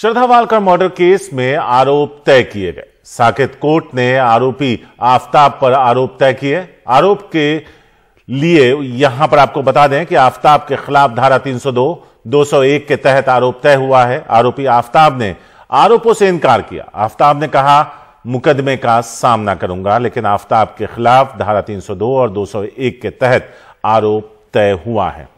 श्रद्धा Walker murder case में आरोप तय किए गए साकेत कोर्ट ने आरोपी आफ्ताब पर आरोप तय किए आरोप के लिए यहां पर आपको बता दें कि आफ्ताब के खिलाफ धारा 302, 201 के तहत आरोप तय हुआ है आरोपी आफ्ताब ने आरोपों से इनकार किया आफ्ताब ने कहा मुकदमे का सामना करूंगा लेकिन आफ्ताब के खिलाफ धारा 302 और 201 के तहत आरोप तय हुआ है